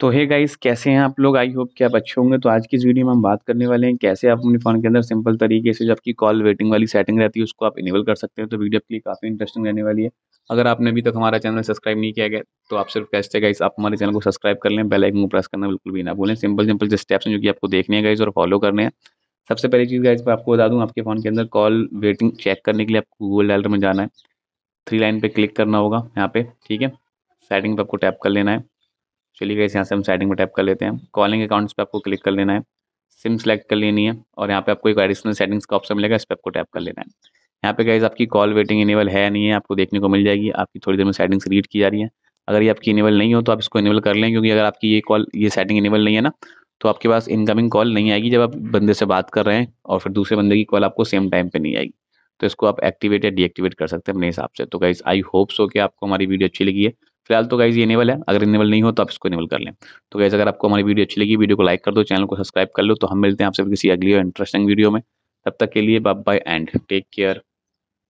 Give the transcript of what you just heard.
तो hey guys कैसे हैं आप लोग आई होप कि आप अच्छे होंगे तो आज की इस वीडियो में हम बात करने वाले हैं कैसे आप अपने फ़ोन के अंदर सिंपल तरीके से जो आपकी कॉल वेटिंग वाली सेटिंग रहती है उसको आप इनेबल कर सकते हैं तो वीडियो आपके लिए काफ़ी इंटरेस्टिंग रहने वाली है अगर आपने अभी तक हमारा चैनल सब्सक्राइब नहीं किया गया तो आप सिर्फ कैसे गाइस आप हमारे चैनल को सब्सक्राइब कर लें बेलाइकन को प्रेस करना बिल्कुल भी ना बोलें सिंपल सिंपल जो स्टेप्स हैं जो कि आपको देखने हैं गाइज और फॉलो करने हैं सबसे पहली चीज़ गाइज मैं आपको बता दूँ आपके फ़ोन के अंदर कॉल वेटिंग चेक करने के लिए आपको गूगल डायलर में जाना है थ्री लाइन पर क्लिक करना होगा यहाँ पे ठीक है सेटिंग पर आपको टैप कर लेना है चलिए गैस यहाँ से हम सेटिंग में टैप कर लेते हैं कॉलिंग अकाउंट्स पे आपको क्लिक कर लेना है सिम सेलेक्ट कर लेनी है और यहाँ पे आपको एक एडिशनल सेटिंग्स का ऑप्शन मिलेगा इस पर आपको टैप कर लेना है यहाँ पे गैस आपकी कॉल वेटिंग इनेबल है नहीं है आपको देखने को मिल जाएगी आपकी थोड़ी देर में सेटिंग्स रीड की जा रही है अगर ये आपकी इनेबल नहीं हो तो आप इसको इनेबल कर लें क्योंकि अगर आपकी ये कॉल ये सेटिंग इनेबल नहीं है ना तो आपके पास इनकमिंग कॉल नहीं आएगी जब आप बंदे से बात कर रहे हैं और फिर दूसरे बंदे की कॉल आपको सेम टाइम पर नहीं आएगी तो इसको आप एक्टिवेट या डीएक्टिवेट कर सकते हैं अपने हिसाब से तो गाइज आई होप सो कि आपको हमारी वीडियो अच्छी लगी है फिलहाल तो गाइज ये इनेबल है अगर इनेबल नहीं हो तो आप इसको इनेबल कर लें तो गाइज अगर आपको हमारी वीडियो अच्छी लगी वीडियो को लाइक कर दो चैनल को सब्सक्राइब कर लो तो हम मिलते हैं आपसे किसी अगली और इंटरेस्टिंग वीडियो में तब तक के लिए bye bye and take care